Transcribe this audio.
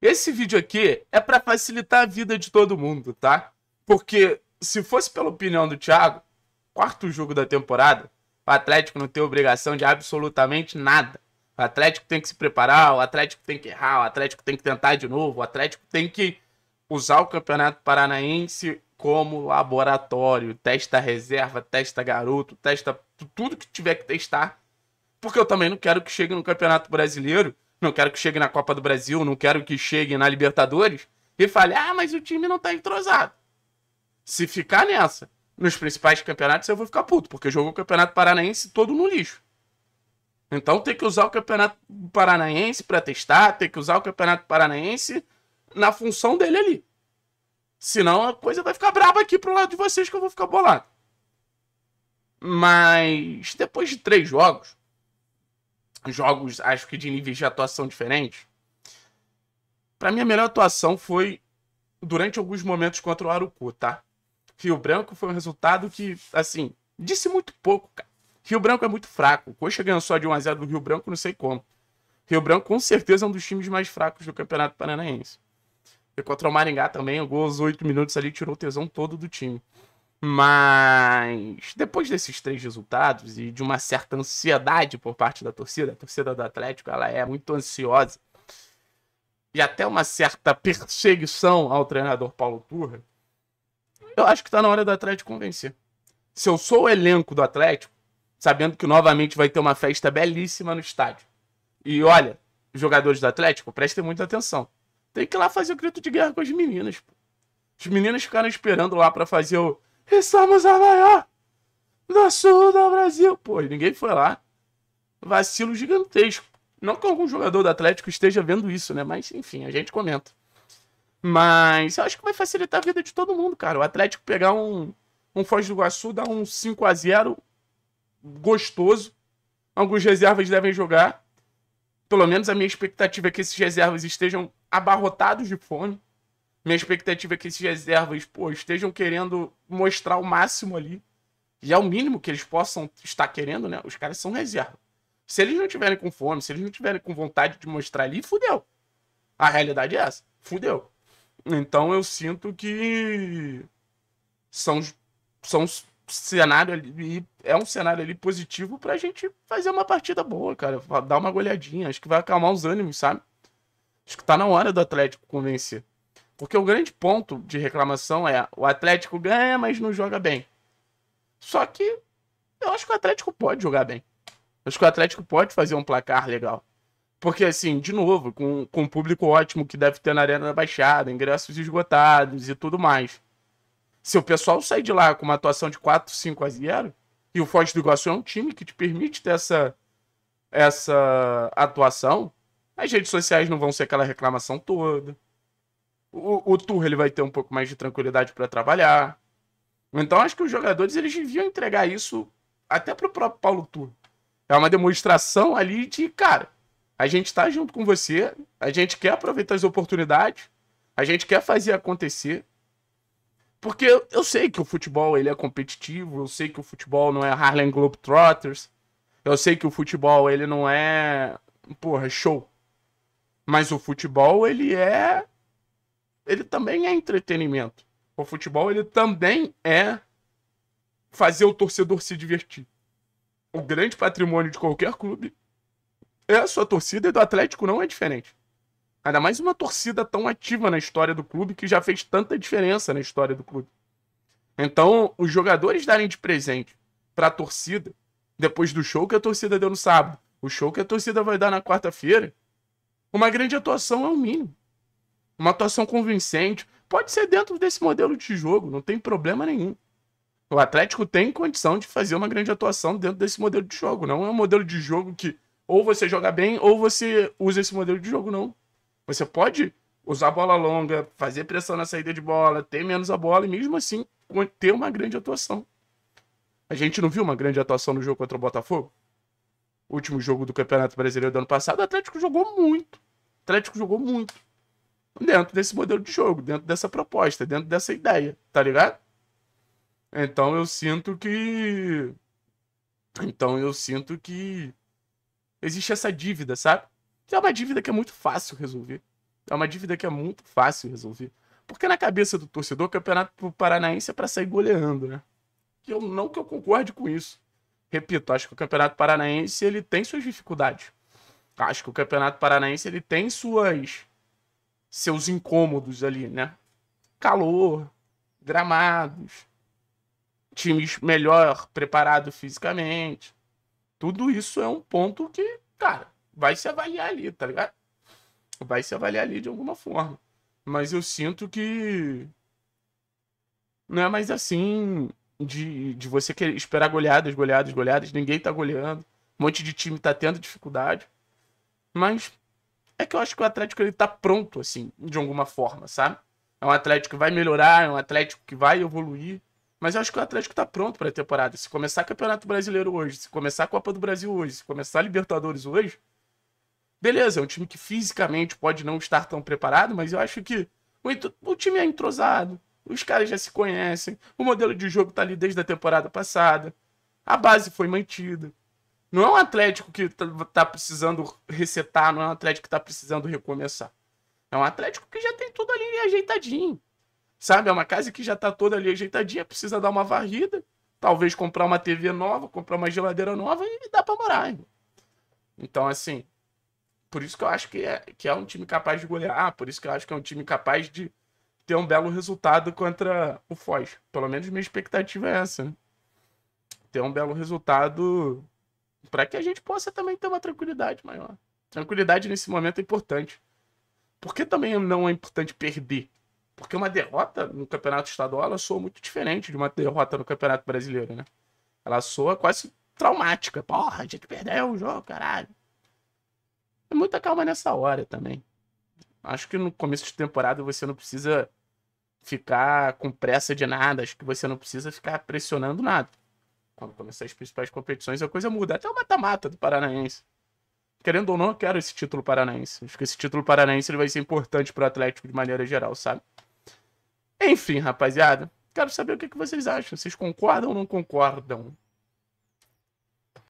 Esse vídeo aqui é para facilitar a vida de todo mundo, tá? Porque se fosse pela opinião do Thiago, quarto jogo da temporada, o Atlético não tem obrigação de absolutamente nada. O Atlético tem que se preparar, o Atlético tem que errar, o Atlético tem que tentar de novo, o Atlético tem que usar o Campeonato Paranaense como laboratório, testa reserva, testa garoto, testa tudo que tiver que testar. Porque eu também não quero que chegue no Campeonato Brasileiro não quero que chegue na Copa do Brasil, não quero que chegue na Libertadores, e fale, ah, mas o time não tá entrosado. Se ficar nessa, nos principais campeonatos, eu vou ficar puto, porque jogou o Campeonato Paranaense todo no lixo. Então tem que usar o Campeonato Paranaense para testar, tem que usar o Campeonato Paranaense na função dele ali. Senão a coisa vai ficar braba aqui pro lado de vocês que eu vou ficar bolado. Mas depois de três jogos, jogos, acho que de níveis de atuação diferentes. Para mim, a melhor atuação foi durante alguns momentos contra o Arucu, tá? Rio Branco foi um resultado que, assim, disse muito pouco, cara. Rio Branco é muito fraco. O Coxa ganhou só de 1x0 do Rio Branco, não sei como. Rio Branco, com certeza, é um dos times mais fracos do Campeonato Paranaense. E contra o Maringá também, o gol aos 8 minutos ali tirou o tesão todo do time. Mas depois desses três resultados e de uma certa ansiedade por parte da torcida, a torcida do Atlético ela é muito ansiosa e até uma certa perseguição ao treinador Paulo Turra, eu acho que está na hora do Atlético convencer. Se eu sou o elenco do Atlético, sabendo que novamente vai ter uma festa belíssima no estádio. E olha, jogadores do Atlético, prestem muita atenção. Tem que ir lá fazer o grito de guerra com as meninas. Pô. As meninas ficaram esperando lá para fazer o Estamos a maior do sul do Brasil. Pô, e ninguém foi lá. Vacilo gigantesco. Não que algum jogador do Atlético esteja vendo isso, né? Mas, enfim, a gente comenta. Mas eu acho que vai facilitar a vida de todo mundo, cara. O Atlético pegar um, um Foz do Iguaçu, dar um 5 a 0 gostoso. Alguns reservas devem jogar. Pelo menos a minha expectativa é que esses reservas estejam abarrotados de fome. Minha expectativa é que esses reservas, pô, estejam querendo mostrar o máximo ali. E é o mínimo que eles possam estar querendo, né? Os caras são reserva. Se eles não tiverem com fome, se eles não tiverem com vontade de mostrar ali, fudeu. A realidade é essa. Fudeu. Então eu sinto que são, são cenário ali. É um cenário ali positivo pra gente fazer uma partida boa, cara. Dar uma goleadinha. Acho que vai acalmar os ânimos, sabe? Acho que tá na hora do Atlético convencer. Porque o grande ponto de reclamação é o Atlético ganha, mas não joga bem. Só que eu acho que o Atlético pode jogar bem. Eu acho que o Atlético pode fazer um placar legal. Porque, assim, de novo, com, com um público ótimo que deve ter na Arena Baixada, ingressos esgotados e tudo mais. Se o pessoal sair de lá com uma atuação de 4, 5 a 0, e o Foz do Iguaçu é um time que te permite ter essa, essa atuação, as redes sociais não vão ser aquela reclamação toda. O, o Tour ele vai ter um pouco mais de tranquilidade para trabalhar. Então acho que os jogadores eles deviam entregar isso até pro próprio Paulo Tour. É uma demonstração ali de, cara, a gente tá junto com você, a gente quer aproveitar as oportunidades, a gente quer fazer acontecer. Porque eu sei que o futebol ele é competitivo, eu sei que o futebol não é Harlem Globetrotters, eu sei que o futebol ele não é, porra, show. Mas o futebol ele é ele também é entretenimento. O futebol, ele também é fazer o torcedor se divertir. O grande patrimônio de qualquer clube é a sua torcida e do Atlético não é diferente. Ainda mais uma torcida tão ativa na história do clube que já fez tanta diferença na história do clube. Então, os jogadores darem de presente para a torcida, depois do show que a torcida deu no sábado, o show que a torcida vai dar na quarta-feira, uma grande atuação é o mínimo uma atuação convincente. Pode ser dentro desse modelo de jogo, não tem problema nenhum. O Atlético tem condição de fazer uma grande atuação dentro desse modelo de jogo. Não é um modelo de jogo que ou você joga bem ou você usa esse modelo de jogo, não. Você pode usar bola longa, fazer pressão na saída de bola, ter menos a bola e mesmo assim ter uma grande atuação. A gente não viu uma grande atuação no jogo contra o Botafogo? último jogo do Campeonato Brasileiro do ano passado, o Atlético jogou muito. O Atlético jogou muito dentro desse modelo de jogo, dentro dessa proposta, dentro dessa ideia, tá ligado? Então eu sinto que. Então eu sinto que. Existe essa dívida, sabe? Que é uma dívida que é muito fácil resolver. É uma dívida que é muito fácil resolver. Porque na cabeça do torcedor, o Campeonato Paranaense é para sair goleando, né? Que eu não que eu concorde com isso. Repito, acho que o Campeonato Paranaense ele tem suas dificuldades. Acho que o Campeonato Paranaense ele tem suas seus incômodos ali, né? Calor, gramados, times melhor preparados fisicamente. Tudo isso é um ponto que, cara, vai se avaliar ali, tá ligado? Vai se avaliar ali de alguma forma. Mas eu sinto que não é mais assim de, de você querer esperar goleadas, goleadas, goleadas. Ninguém tá goleando. Um monte de time tá tendo dificuldade. Mas é que eu acho que o Atlético ele tá pronto, assim, de alguma forma, sabe? É um Atlético que vai melhorar, é um Atlético que vai evoluir. Mas eu acho que o Atlético tá pronto pra temporada. Se começar Campeonato Brasileiro hoje, se começar a Copa do Brasil hoje, se começar a Libertadores hoje, beleza, é um time que fisicamente pode não estar tão preparado, mas eu acho que o, o time é entrosado, os caras já se conhecem, o modelo de jogo tá ali desde a temporada passada, a base foi mantida. Não é um Atlético que tá, tá precisando resetar, não é um Atlético que tá precisando recomeçar. É um Atlético que já tem tudo ali ajeitadinho. Sabe? É uma casa que já tá toda ali ajeitadinha, precisa dar uma varrida, talvez comprar uma TV nova, comprar uma geladeira nova e dá para morar. Então, assim, por isso que eu acho que é, que é um time capaz de golear, ah, por isso que eu acho que é um time capaz de ter um belo resultado contra o Foz. Pelo menos minha expectativa é essa, né? Ter um belo resultado para que a gente possa também ter uma tranquilidade maior. Tranquilidade nesse momento é importante. Porque também não é importante perder. Porque uma derrota no campeonato estadual ela soa muito diferente de uma derrota no campeonato brasileiro, né? Ela soa quase traumática. Porra, a gente perdeu o jogo, caralho. É muita calma nessa hora também. Acho que no começo de temporada você não precisa ficar com pressa de nada. Acho que você não precisa ficar pressionando nada. Quando começar as principais competições, a coisa muda. Até o mata-mata do Paranaense. Querendo ou não, eu quero esse título paranaense. Acho que esse título paranaense ele vai ser importante pro Atlético de maneira geral, sabe? Enfim, rapaziada, quero saber o que, que vocês acham. Vocês concordam ou não concordam?